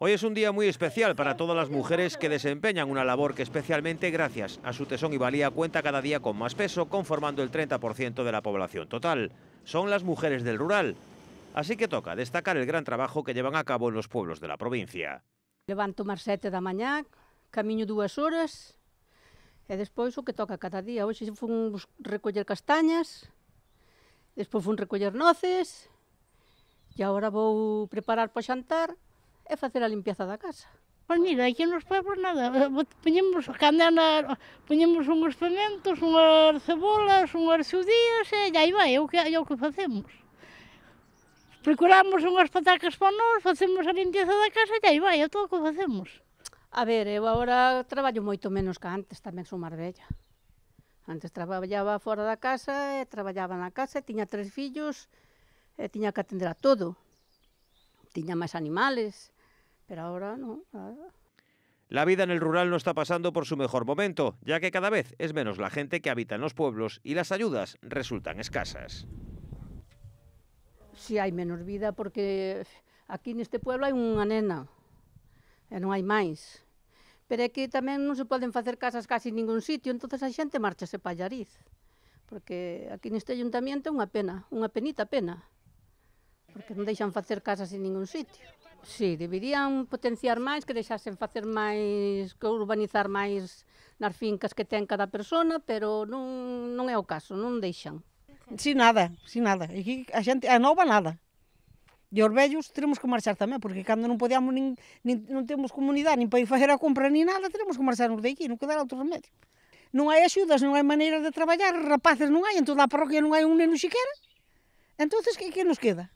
Hoy es un día muy especial para todas las mujeres que desempeñan una labor que especialmente gracias a su tesón y valía cuenta cada día con más peso, conformando el 30% de la población total. Son las mujeres del rural. Así que toca destacar el gran trabajo que llevan a cabo en los pueblos de la provincia. Levanto más 7 da mañá, camiño dúas horas, e despois o que toca cada día. Hoxe fun recoller castañas, despois fun recoller noces, e agora vou preparar para xantar, é facer a limpeza da casa. Pois mira, aquí nos pueblos nada, eh, poñemos candela, poñemos uns pementos, unhas cebolas, unhas xudías e aí vai, é o que, é o que facemos. Procuramos unhas patacas para nós, facemos a limpieza da casa e aí vai, é todo o que facemos. A ver, eu agora traballo moito menos que antes, tamén sou máis bella. Antes traballaba fora da casa, e traballaba na casa, e tiña tres fillos, e tiña que atender a todo. Tiña máis animales, Pero ahora no, nada. La vida en el rural no está pasando por su mejor momento, ya que cada vez es menos la gente que habita en los pueblos y las ayudas resultan escasas. Sí, hai menos vida porque aquí neste pueblo hai unha nena e eh, non hai máis. Pero é que tamén non se poden facer casas casi en ningún sitio, entonces a xente marcha a Payariz. Porque aquí neste ayuntamiento é unha pena, unha penita pena. Porque non deixan facer casas en ningún sitio. Sí, deberían potenciar máis, que deixasen facer máis, que urbanizar máis nas fincas que ten cada persona, pero non, non é o caso, non deixan. Si nada, si nada. E Aquí a xente, a nova nada. E os vellos teremos que marchar tamén, porque cando non podíamos nin, nin non temos comunidade, nin para ir facer a compra, nin nada, teremos que marcharnos de aquí, non quedar outro remedio. Non hai axudas, non hai maneira de traballar, rapaces non hai, en toda a parroquia non hai un neno xiquera. Entonces, que, que nos queda?